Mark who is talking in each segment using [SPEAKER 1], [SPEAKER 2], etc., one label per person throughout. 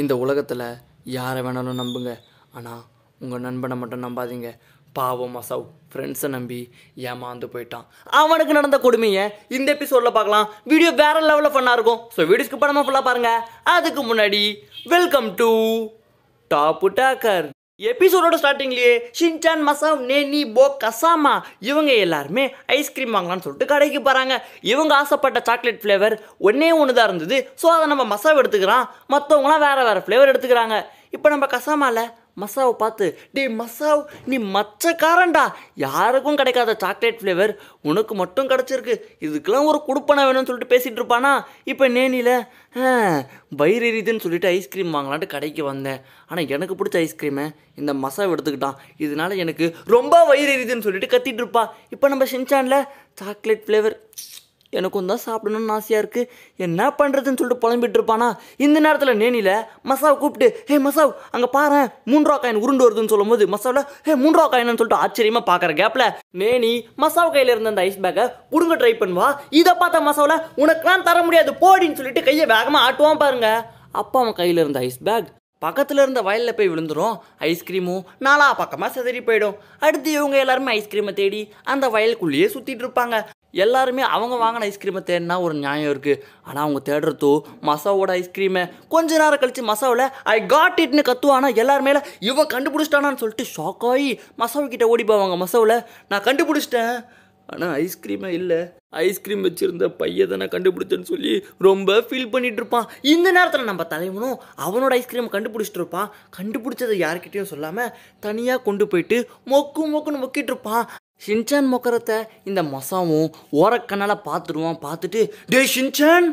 [SPEAKER 1] இந்த உலகத்தில் யாரை வேணாலும் நம்புங்க ஆனால் உங்கள் நண்பனை மட்டும் நம்பாதீங்க பாவம் மசவ் ஃப்ரெண்ட்ஸை நம்பி ஏமாந்து போயிட்டான் அவனுக்கு நடந்த கொடுமையை இந்த எபிசோடில் பார்க்கலாம் வீடியோ வேற லெவலில் ஃபன்னாக இருக்கும் ஸோ வீடியோஸ்க்கு படமாக ஃபுல்லாக பாருங்கள் அதுக்கு முன்னாடி வெல்கம் டு டாப்பு டாக்கர் எபிசோடோட ஸ்டார்டிங்லேயே ஷின்சான் மசாவ் நேனி போ கசாமா இவங்க எல்லாருமே ஐஸ்கிரீம் வாங்கலாம்னு சொல்லிட்டு கடைக்கு போகிறாங்க இவங்க ஆசைப்பட்ட சாக்லேட் ஃப்ளேவர் ஒன்றே ஒன்று தான் இருந்தது ஸோ அதை நம்ம மசாவ் எடுத்துக்கிறான் மற்றவங்களாம் வேறு வேறு ஃப்ளேவர் எடுத்துக்கிறாங்க இப்போ நம்ம கசாமாவில் மசாவை பார்த்து டே மசாவ் நீ மச்சக்காரன்டா யாருக்கும் கிடைக்காத சாக்லேட் ஃப்ளேவர் உனக்கு மட்டும் கிடச்சிருக்கு இதுக்கெல்லாம் ஒரு கொடுப்பனை வேணும்னு சொல்லிட்டு பேசிகிட்டு இருப்பானா இப்போ நேனியில் வயிறு சொல்லிட்டு ஐஸ்கிரீம் வாங்கலான்ட்டு கடைக்கு வந்தேன் ஆனால் எனக்கு பிடிச்ச ஐஸ்கிரீமை இந்த மசாவை எடுத்துக்கிட்டான் இதனால் எனக்கு ரொம்ப வயிறு எரிதுன்னு சொல்லிட்டு கத்திகிட்டு இருப்பா இப்போ நம்ம செஞ்சான்ல சாக்லேட் ஃப்ளேவர் எனக்கும் தான் சாப்பிடணும்னு ஆசையாக இருக்குது என்ன பண்ணுறதுன்னு சொல்லிட்டு புலம்பிட்டு இருப்பானா இந்த நேரத்தில் நேனியில் மசாவை கூப்பிட்டு ஹே மசாவ் அங்கே பாரு மூன்றுவா காயின் உருண்டு வருதுன்னு சொல்லும்போது மசாவில் ஹே மூன்றுவா காயின்னு சொல்லிட்டு ஆச்சரியமாக பார்க்குற கேப்பில் நேனி மசாவ் கையில் இருந்த அந்த ஐஸ் பேக்கை கொடுங்க ட்ரை பண்ணுவா இதை பார்த்த மசாவில் உனக்கெல்லாம் தர முடியாது போடின்னு சொல்லிட்டு கையை வேகமாக ஆட்டுவான் பாருங்க அப்பா அவன் கையில் இருந்த ஐஸ் பேக் பக்கத்தில் இருந்த வயலில் போய் விழுந்துடும் ஐஸ்கிரீமும் நாலா பக்கமாக சிதறி போயிடும் அடுத்து இவங்க எல்லாருமே ஐஸ்கிரீமை தேடி அந்த வயலுக்குள்ளேயே சுற்றிட்டு இருப்பாங்க எல்லாருமே அவங்க வாங்கின ஐஸ்கிரீமை தேடினா ஒரு நியாயம் இருக்குது ஆனால் அவங்க தேடுறதோ மசாவோட ஐஸ்கிரீமை கொஞ்ச நேரம் கழித்து மசாவில் ஐ காட் இட்னு கத்துவானா எல்லாருமே இவன் கண்டுபிடிச்சிட்டானான்னு சொல்லிட்டு ஷாக்காகி மசாவுக்கிட்ட ஓடி போவாங்க மசாவில் நான் கண்டுபிடிச்சிட்டேன் ஆனால் ஐஸ்கிரீமே இல்லை ஐஸ்கிரீம் வச்சுருந்த பையதனை கண்டுபிடிச்சேன்னு சொல்லி ரொம்ப ஃபீல் பண்ணிகிட்டு இருப்பான் இந்த நேரத்தில் நம்ம தலைவனும் அவனோட ஐஸ்கிரீம் கண்டுபிடிச்சிட்டு இருப்பான் கண்டுபிடிச்சதை யார்கிட்டையும் சொல்லாமல் தனியாக கொண்டு போயிட்டு மொக்கு மொக்குன்னு மொக்கிட்டு இருப்பான் ஷின்சான் முக்கரத்தை இந்த மசாவும் ஓரக்கண்ணால் பார்த்துடுவான் பார்த்துட்டு டே ஷின்சான்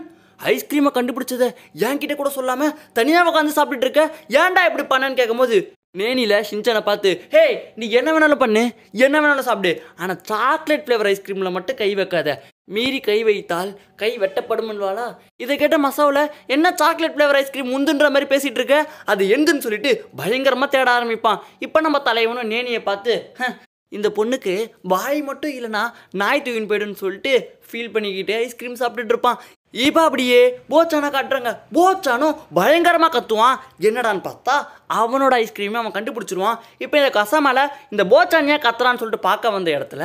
[SPEAKER 1] ஐஸ்கிரீமை கண்டுபிடிச்சதை என்கிட்ட கூட சொல்லாமல் தனியாக உட்காந்து சாப்பிட்டுட்டு இருக்க ஏன்டா இப்படி பண்ணேன்னு கேட்கும்போது மேனியில் ஷின்சானை பார்த்து ஹே நீ என்ன வேணாலும் பண்ணு என்ன வேணாலும் சாப்பிடு ஆனால் சாக்லேட் ஃப்ளேவர் ஐஸ்கிரீமில் மட்டும் கை வைக்காத மீறி கை வைத்தால் கை வெட்டப்படும்னுவாளா இதை கேட்ட மசாவில் என்ன சாக்லேட் ஃப்ளேவர் ஐஸ்கிரீம் உந்துன்ற மாதிரி பேசிகிட்டு இருக்க அது எந்துன்னு சொல்லிட்டு பயங்கரமாக தேட ஆரம்பிப்பான் இப்போ நம்ம தலைவனும் நேனியை பார்த்து இந்த பொண்ணுக்கு வாய் மட்டும் இல்லைனா நாய் தூயின் போய்டுன்னு சொல்லிட்டு ஃபீல் பண்ணிக்கிட்டு ஐஸ்கிரீம் சாப்பிட்டுட்டு இருப்பான் இப்போ அப்படியே போச்சானை காட்டுறாங்க போச்சானும் பயங்கரமாக கத்துவான் என்னடான்னு பார்த்தா அவனோட ஐஸ்கிரீமே அவன் கண்டுபிடிச்சிருவான் இப்போ இந்த கசாமால இந்த போச்சான் கத்துறான்னு சொல்லிட்டு பார்க்க வந்த இடத்துல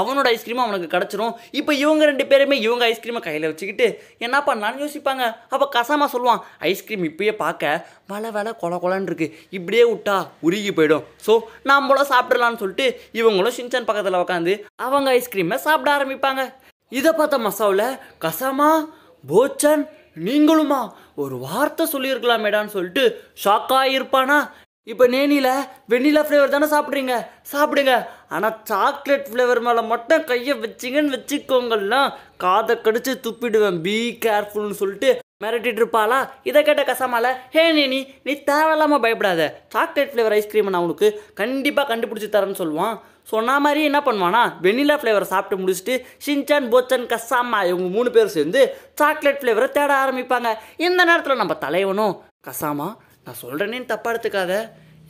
[SPEAKER 1] அவனோட ஐஸ்கிரீமும் அவனுக்கு கிடச்சிரும் இப்போ இவங்க ரெண்டு பேருமே இவங்க ஐஸ்கிரீமை கையில் வச்சுக்கிட்டு என்ன பண்ணான்னு யோசிப்பாங்க அப்போ கசமாக சொல்லுவான் ஐஸ்கிரீம் இப்பயே பார்க்க வலை வலை கொல கொலன்னு இருக்கு இப்படியே விட்டா உருகி போயிடும் ஸோ நம்மளும் சாப்பிடலான்னு சொல்லிட்டு இவங்களும் சின்சன் பக்கத்தில் உட்காந்து அவங்க ஐஸ்கிரீமை சாப்பிட ஆரம்பிப்பாங்க இதை பார்த்த மசாவில் கசாமா போச்சன் நீங்களுமா ஒரு வார்த்தை சொல்லியிருக்கலாமேடான்னு சொல்லிட்டு ஷாக்காக இருப்பானா இப்போ நேனில வெண்ணிலா ஃப்ளேவர் தானே சாப்பிட்றீங்க சாப்பிடுங்க ஆனால் சாக்லேட் ஃப்ளேவர் மேலே மட்டும் கையை வச்சிங்கன்னு வச்சுக்கோங்கலாம் காதை கடிச்சு துப்பிடுவேன் பி கேர்ஃபுல்னு சொல்லிட்டு மிரட்டிட்டு இருப்பாளா இதை கேட்ட கசாமால ஹே நேனி நீ தேவையில்லாம பயப்படாத சாக்லேட் ஃப்ளேவர் ஐஸ்கிரீம் நான் உனக்கு கண்டிப்பாக கண்டுபிடிச்சி தரேன்னு சொல்லுவான் சொன்ன மாதிரி என்ன பண்ணுவானா வெனிலா ஃப்ளேவரை சாப்பிட்டு முடிச்சுட்டு ஷின்சான் போச்சன் கசாமா இவங்க மூணு பேரும் சேர்ந்து சாக்லேட் ஃப்ளேவரை தேட ஆரம்பிப்பாங்க இந்த நேரத்தில் நம்ம தலைவனும் கசாமா நான் சொல்கிறேனேன்னு தப்பாக எடுத்துக்காத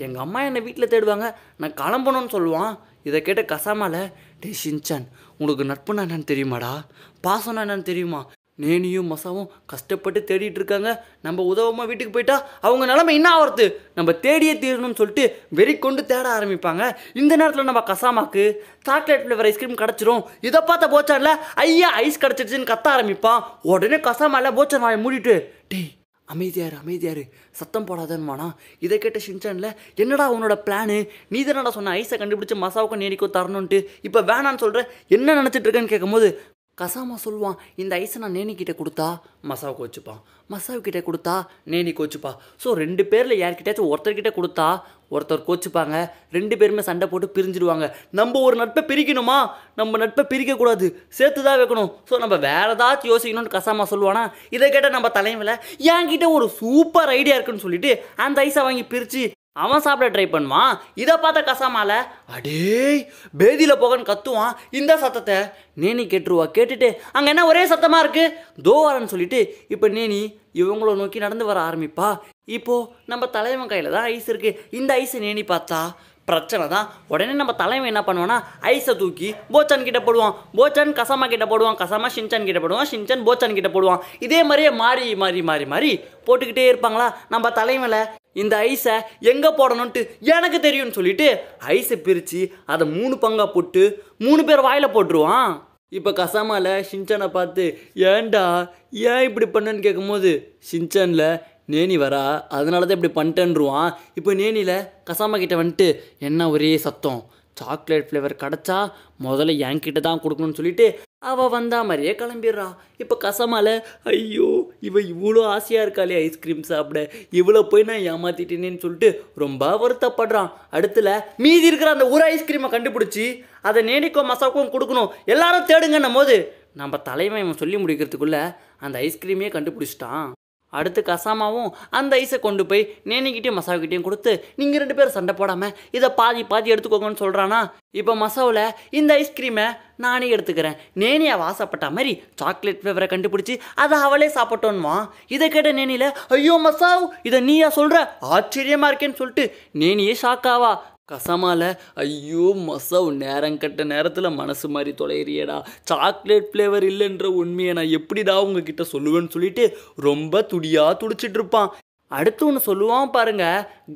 [SPEAKER 1] எங்கள் அம்மா என்னை வீட்டில் தேடுவாங்க நான் கிளம்பணும்னு சொல்லுவான் இதை கேட்ட கசாமால டே ஷின்சான் உனக்கு நட்புனா என்னன்னு தெரியுமாடா பாசம்னா என்னன்னு தெரியுமா நேனியும் மசாவும் கஷ்டப்பட்டு தேடிட்டு இருக்காங்க நம்ம உதவமா வீட்டுக்கு போயிட்டா அவங்க நிலமை என்ன ஆகிறது நம்ம தேடியே தீரணும்னு சொல்லிட்டு வெறி கொண்டு தேட ஆரம்பிப்பாங்க இந்த நேரத்தில் நம்ம கசாமாக்கு சாக்லேட் ஃப்ளேவர் ஐஸ்கிரீம் கிடச்சிரும் இதை பார்த்த போச்சார்ல ஐயா ஐஸ் கிடச்சிருச்சுன்னு கத்த ஆரம்பிப்பான் உடனே கசாமால போச்சார் வாயை மூடிட்டு டீ அமைதியாரு அமைதியாரு சத்தம் வானா இதை கேட்ட ஷின்சானில் என்னடா உன்னோட பிளானு நீ தானடா சொன்ன ஐஸை கண்டுபிடிச்சி மசாவுக்கும் நேரிக்கும் தரணுன்ட்டு இப்போ வேணான்னு சொல்கிற என்ன நினச்சிட்டு இருக்கேன்னு கேட்கும்போது கசாமா சொல்லுவான் இந்த ஐஸை நான் நேனிக்கிட்ட கொடுத்தா மசாவுக்கு வச்சுப்பான் மசாவுக்கிட்ட கொடுத்தா நேனி கோச்சுப்பா ஸோ ரெண்டு பேரில் யார்கிட்டயாச்சும் ஒருத்தர்கிட்ட கொடுத்தா ஒருத்தர் கோச்சுப்பாங்க ரெண்டு பேருமே சண்டை போட்டு பிரிஞ்சிடுவாங்க நம்ம ஒரு நட்பை பிரிக்கணுமா நம்ம நட்பை பிரிக்கக்கூடாது சேர்த்து தான் வைக்கணும் ஸோ நம்ம வேறு ஏதாச்சும் யோசிக்கணும்னு கசாமா சொல்லுவானா இதை கேட்டால் நம்ம தலைமையில் என்கிட்ட ஒரு சூப்பர் ஐடியா இருக்குன்னு சொல்லிட்டு அந்த ஐஸை வாங்கி பிரித்து அவன் சாப்பிட ட்ரை பண்ணுவான் இதை பார்த்த கசாமால அடே பேதியில் போகன்னு கத்துவான் இந்த சத்தத்தை நேனி கேட்டுருவா கேட்டுட்டு அங்கே என்ன ஒரே சத்தமாக இருக்குது தோவாரன்னு சொல்லிட்டு இப்போ நேனி இவங்கள நோக்கி நடந்து வர ஆரம்பிப்பா இப்போது நம்ம தலைவன் கையில் தான் ஐஸ் இருக்குது இந்த ஐஸை நேனி பார்த்தா பிரச்சனை தான் உடனே நம்ம தலைவன் என்ன பண்ணுவான்னா ஐஸை தூக்கி போச்சான் கிட்ட போடுவான் போச்சான் கசாமா கிட்ட போடுவான் கசாமா ஷின்சான் கிட்ட போடுவான் ஷின்சான் போச்சான் கிட்ட போடுவான் இதே மாதிரியே மாறி மாறி மாறி மாறி போட்டுக்கிட்டே இருப்பாங்களா நம்ம தலைமையில் இந்த ஐஸை எங்கே போடணுன்ட்டு எனக்கு தெரியும்னு சொல்லிட்டு ஐஸை பிரித்து அதை மூணு பங்காக போட்டு மூணு பேர் வாயில் போட்டுருவான் இப்போ கசாமாவில் ஷின்சனை பார்த்து ஏண்டா ஏன் இப்படி பண்ணுன்னு கேட்கும்போது ஷின்சனில் நேனி வரா அதனால தான் இப்படி பண்ணிட்டேன்ருவான் இப்போ நேனியில் கசாமா கிட்ட வந்துட்டு என்ன ஒரே சத்தம் சாக்லேட் ஃப்ளேவர் கிடச்சா முதல்ல என்கிட்ட தான் கொடுக்கணும்னு சொல்லிட்டு அவள் வந்தா மாதிரியே கிளம்பிடுறா இப்போ கசமால ஐயோ இவன் இவ்வளோ ஆசையாக இருக்காளே ஐஸ்கிரீம் சாப்பிட இவ்வளோ போய் நான் ஏமாத்திட்டேனேன்னு சொல்லிட்டு ரொம்ப வருத்தப்படுறான் அடுத்துல மீதி இருக்கிற அந்த ஒரு ஐஸ்கிரீமை கண்டுபிடிச்சி அதை நேனிக்கும் மசாக்கும் கொடுக்கணும் எல்லாரும் தேடுங்கன்னும் போது நம்ம தலைமை இவன் சொல்லி முடிக்கிறதுக்குள்ளே அந்த ஐஸ்கிரீமே கண்டுபிடிச்சிட்டான் அடுத்து கசாமாவும் அந்த ஐஸை கொண்டு போய் நேனிக்கிட்டேயும் மசாவுக்கிட்டையும் கொடுத்து நீங்கள் ரெண்டு பேரும் சண்டை போடாமல் இதை பாதி பாதி எடுத்துக்கோங்கன்னு சொல்கிறானா இப்போ மசாவில் இந்த ஐஸ்கிரீமை நானே எடுத்துக்கிறேன் நேனி அவள் ஆசைப்பட்ட மாதிரி சாக்லேட் ஃப்ளேவரை கண்டுபிடிச்சி அதை அவளே வா இதை கேட்ட நேனியில் ஐயோ மசாவ் இதை நீயா சொல்கிற ஆச்சரியமாக இருக்கேன்னு சொல்லிட்டு நேனியே ஷாக்காவா கசமால ஐயோ மசவ் நேரம் கட்ட நேரத்தில் மனசு மாதிரி தொலைகிறியடா சாக்லேட் ஃப்ளேவர் இல்லைன்ற உண்மையை நான் எப்படிடா உங்ககிட்ட சொல்லுவேன்னு சொல்லிட்டு ரொம்ப துடியாக துடிச்சிட்டு இருப்பான் அடுத்து ஒன்று சொல்லுவான் பாருங்க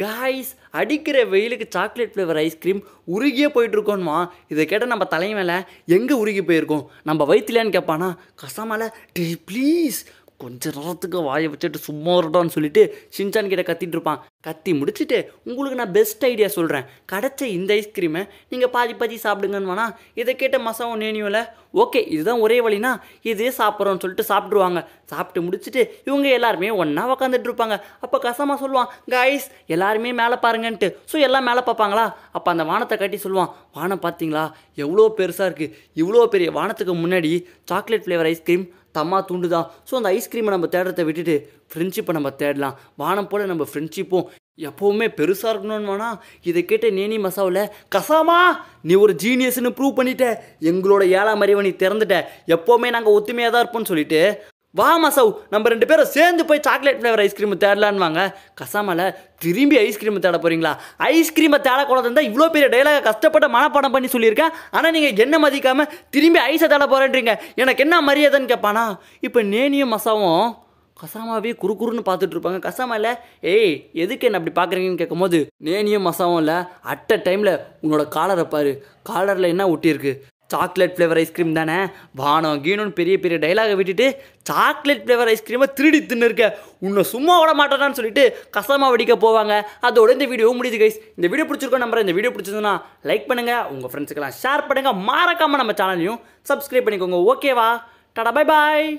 [SPEAKER 1] காய்ஸ் அடிக்கிற வெயிலுக்கு சாக்லேட் ஃப்ளேவர் ஐஸ்கிரீம் உருகியே போயிட்டுருக்கோன்மா இதை கேட்டால் நம்ம தலைமையில் எங்கே உருகி போயிருக்கோம் நம்ம வயிற்றுலேன்னு கேட்பானா கசமால டே ப்ளீஸ் கொஞ்ச நேரத்துக்கு வாயை வச்சுட்டு சும்மா வருடான்னு சொல்லிட்டு சின்சான் கிட்ட கத்திட்டு இருப்பான் கத்தி முடிச்சுட்டு உங்களுக்கு நான் பெஸ்ட் ஐடியா சொல்கிறேன் கிடச்ச இந்த ஐஸ்கிரீமை நீங்கள் பாதி பாதி சாப்பிடுங்கன்னு வேணா இதை கேட்ட மசாவும் நேனியோவில் ஓகே இதுதான் ஒரே வழினா இதே சாப்பிட்றோன்னு சொல்லிட்டு சாப்பிட்ருவாங்க சாப்பிட்டு முடிச்சுட்டு இவங்க எல்லாருமே ஒன்றா உக்காந்துட்டு இருப்பாங்க அப்போ கசமாக சொல்லுவான் கைஸ் எல்லாருமே மேலே பாருங்கன்ட்டு ஸோ எல்லாம் மேலே பார்ப்பாங்களா அப்போ அந்த வானத்தை கட்டி சொல்லுவான் வானம் பார்த்தீங்களா எவ்வளோ பெருசாக இருக்குது இவ்வளோ பெரிய வானத்துக்கு முன்னாடி சாக்லேட் ஃப்ளேவர் ஐஸ்கிரீம் தம்மா தூண்டுதான் ஸோ அந்த ஐஸ்கிரீமை நம்ம தேடுறதை விட்டுட்டு ஃப்ரெண்ட்ஷிப்பை நம்ம தேடலாம் வானம் போல் நம்ம ஃப்ரெண்ட்ஷிப்பும் எப்போவுமே பெருசாக இருக்கணும்னு வேணா இதை கேட்ட நேனி மசாவில் கசாமா நீ ஒரு ஜீனியஸ்னு ப்ரூவ் பண்ணிட்ட எங்களோட ஏழாம் அறிவை நீ திறந்துட்ட எப்போவுமே நாங்கள் ஒத்துமையாக தான் இருப்போம்னு சொல்லிட்டு வா மசவ் நம்ம ரெண்டு பேரும் சேர்ந்து போய் சாக்லேட் ஃப்ளேவர் ஐஸ்கிரீம் தேடலான்னு வாங்க கசாமல திரும்பி ஐஸ்கிரீம் தேட போகிறீங்களா ஐஸ்கிரீமை தேடக்கூடாது இருந்தால் இவ்வளோ பெரிய டைலாக கஷ்டப்பட்ட மனப்பாடம் பண்ணி சொல்லியிருக்கேன் ஆனால் நீங்கள் என்ன மதிக்காமல் திரும்பி ஐஸை தேட போகிறேன்றீங்க எனக்கு என்ன மரியாதைன்னு கேட்பானா இப்போ நேனியும் மசாவும் கசாமாவே குறுக்குறுன்னு பார்த்துட்டு இருப்பாங்க கசாமா இல்லை ஏய் எதுக்கு என்ன அப்படி பார்க்குறீங்கன்னு கேட்கும்போது நேனியும் மசாவும் இல்லை அட்ட டைமில் உன்னோட காலரை பாரு காலரில் என்ன ஒட்டியிருக்கு சாக்லேட் ஃப்ளேவர் ஐஸ்கிரீம் தானே வானம் கீணுன்னு பெரிய பெரிய டைலாகை விட்டுட்டு சாக்லேட் ஃப்ளேவர் ஐஸ்கிரீமை திருடி தின்னு உன்னை சும்மா விட மாட்டேடான்னு சொல்லிட்டு கசமா வடிக்க போவாங்க அதோட இந்த வீடியோ முடியுது கைஸ் இந்த வீடியோ பிடிச்சிருக்கோம் நம்பர் இந்த வீடியோ பிடிச்சிருந்தோன்னா லைக் பண்ணுங்கள் உங்கள் ஃப்ரெண்ட்ஸுக்கெல்லாம் ஷேர் பண்ணுங்கள் மறக்காமல் நம்ம சேனலையும் சப்ஸ்கிரைப் பண்ணிக்கோங்க ஓகேவா டாடா பை பாய்